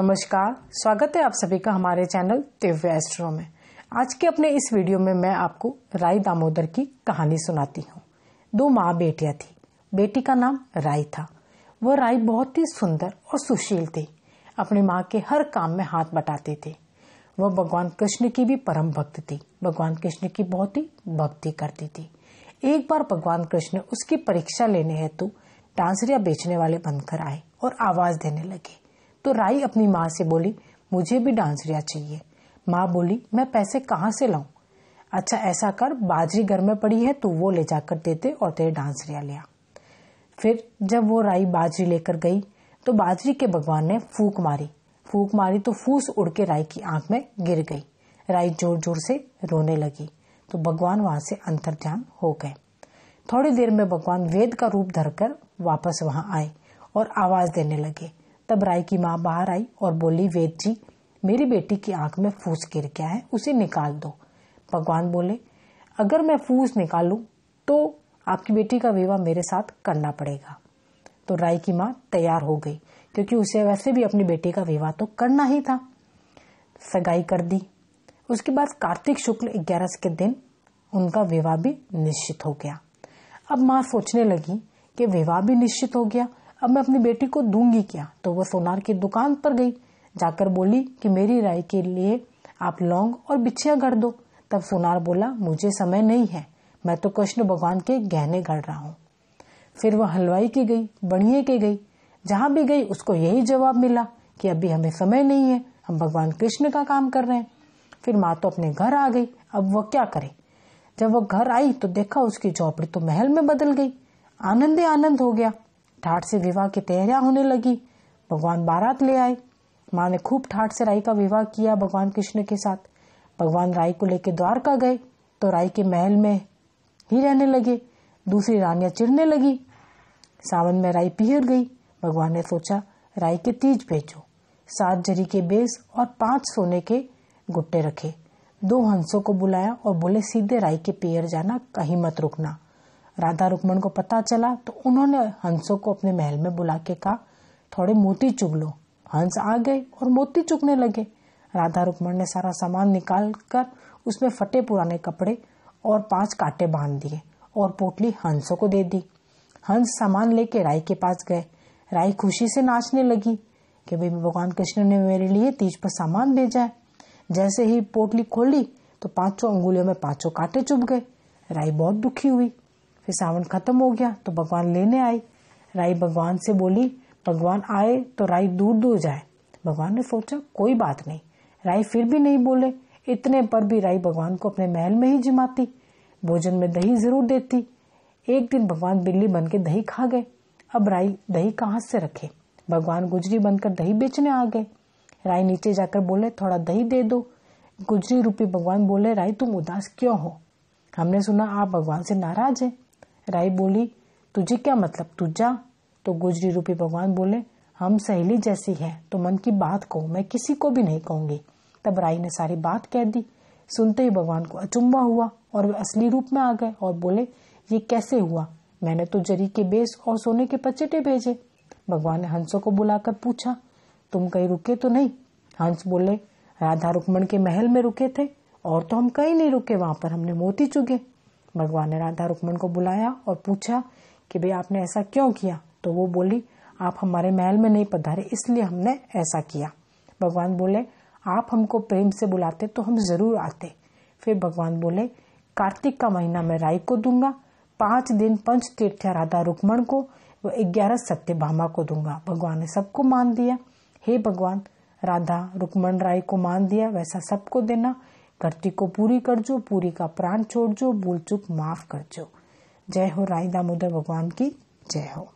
नमस्कार स्वागत है आप सभी का हमारे चैनल दिव्य एस्ट्रो में आज के अपने इस वीडियो में मैं आपको राय दामोदर की कहानी सुनाती हूँ दो माँ बेटियां थी बेटी का नाम राय था वह राय बहुत ही सुंदर और सुशील थी अपनी माँ के हर काम में हाथ बटाते थे वह भगवान कृष्ण की भी परम भक्त थी भगवान कृष्ण की बहुत ही भक्ति करती थी एक बार भगवान कृष्ण उसकी परीक्षा लेने हेतु डांसरिया बेचने वाले बनकर आए और आवाज देने लगे तो राई अपनी माँ से बोली मुझे भी डांसरिया चाहिए माँ बोली मैं पैसे कहाँ से लाऊं अच्छा ऐसा कर बाजरी घर में पड़ी है तो वो ले जाकर देते और तेरे डांसरिया लिया फिर जब वो राई बाजरी लेकर गई तो बाजरी के भगवान ने फूक मारी फूक मारी तो फूस उड़ के राई की आंख में गिर गई राई जोर जोर से रोने लगी तो भगवान वहां से अंतर ध्यान हो गए थोड़ी देर में भगवान वेद का रूप धरकर वापस वहां आए और आवाज देने लगे तब राय की माँ बाहर आई और बोली वेद जी मेरी बेटी की आंख में फूस गिर गया है उसे निकाल दो भगवान बोले अगर मैं फूस निकालू तो आपकी बेटी का विवाह मेरे साथ करना पड़ेगा तो राय की माँ तैयार हो गई क्योंकि उसे वैसे भी अपनी बेटी का विवाह तो करना ही था सगाई कर दी उसके बाद कार्तिक शुक्ल ग्यारह के दिन उनका विवाह भी निश्चित हो गया अब माँ सोचने लगी कि विवाह भी निश्चित हो गया अब मैं अपनी बेटी को दूंगी क्या तो वह सोनार की दुकान पर गई जाकर बोली कि मेरी राय के लिए आप लौंग और बिछिया गढ़ दो तब सोनार बोला मुझे समय नहीं है मैं तो कृष्ण भगवान के गहने गढ़ रहा हूँ फिर वह हलवाई की गई बढ़िए की गई जहां भी गई उसको यही जवाब मिला कि अभी हमें समय नहीं है हम भगवान कृष्ण का काम कर रहे हैं फिर माँ तो अपने घर आ गई अब वह क्या करे जब वह घर आई तो देखा उसकी झोपड़ी तो महल में बदल गई आनंद आनंद हो गया ठाट से विवाह की तैयारियां होने लगी भगवान बारात ले आए माँ ने खूब ठाट से राई का विवाह किया भगवान कृष्ण के साथ भगवान राय को लेकर द्वारका गए तो राय के महल में ही रहने लगे दूसरी रानियां चिरने लगी सावन में राई पिहर गई भगवान ने सोचा राय के तीज भेजो सात जरी के बेस और पांच सोने के गुट्टे रखे दो हंसों को बुलाया और बोले सीधे राय के पेयर जाना कहीं मत रुकना राधा रुक्मण को पता चला तो उन्होंने हंसों को अपने महल में बुला के कहा थोड़े मोती चुग लो हंस आ गए और मोती चुगने लगे राधा रुक्मण ने सारा सामान निकाल कर उसमें फटे पुराने कपड़े और पांच कांटे बांध दिए और पोटली हंसों को दे दी हंस सामान लेके राय के पास गए राय खुशी से नाचने लगी कि भाई भगवान कृष्ण ने मेरे लिए तीज पर सामान भेजा है जैसे ही पोटली खोली तो पांचों अंगुलियों में पांचों कांटे चुभ गए राय बहुत दुखी हुई फिर सावन खत्म हो गया तो भगवान लेने आई राई भगवान से बोली भगवान आए तो राई दूर दूर जाए भगवान ने सोचा कोई बात नहीं राई फिर भी नहीं बोले इतने पर भी राई भगवान को अपने महल में ही जिमाती भोजन में दही जरूर देती एक दिन भगवान बिल्ली बन के दही खा गए अब राई दही कहाँ से रखे भगवान गुजरी बनकर दही बेचने आ गए राय नीचे जाकर बोले थोड़ा दही दे दो गुजरी रूपी भगवान बोले राय तुम उदास क्यों हो हमने सुना आप भगवान से नाराज हैं राई बोली तुझे क्या मतलब तू जा तो गुजरी रूपी भगवान बोले हम सहेली जैसी है तो मन की बात कहो मैं किसी को भी नहीं कहूंगी तब राई ने सारी बात कह दी सुनते ही भगवान को अचुम्बा हुआ और वे असली रूप में आ गए और बोले ये कैसे हुआ मैंने तो जरी के बेस और सोने के पचेटे भेजे भगवान ने हंसों को बुलाकर पूछा तुम कहीं रुके तो नहीं हंस बोले राधा रुक्मण के महल में रुके थे और तो हम कहीं नहीं रुके वहां पर हमने मोती चुगे भगवान ने राधा रुक्मण को बुलाया और पूछा कि भाई आपने ऐसा क्यों किया तो वो बोली आप हमारे महल में नहीं पधारे इसलिए हमने ऐसा किया भगवान बोले आप हमको प्रेम से बुलाते तो हम जरूर आते फिर भगवान बोले कार्तिक का महीना मैं राय को दूंगा पांच दिन पंच तीर्थ राधा रुक्मण को व ग्यारह सत्य भामा को दूंगा भगवान ने सबको मान दिया हे भगवान राधा रुक्मण राय को मान दिया वैसा सबको देना को पूरी कर जो पूरी का प्राण छोड़ जो भूल चुप माफ कर जो जय हो राय दामोदर भगवान की जय हो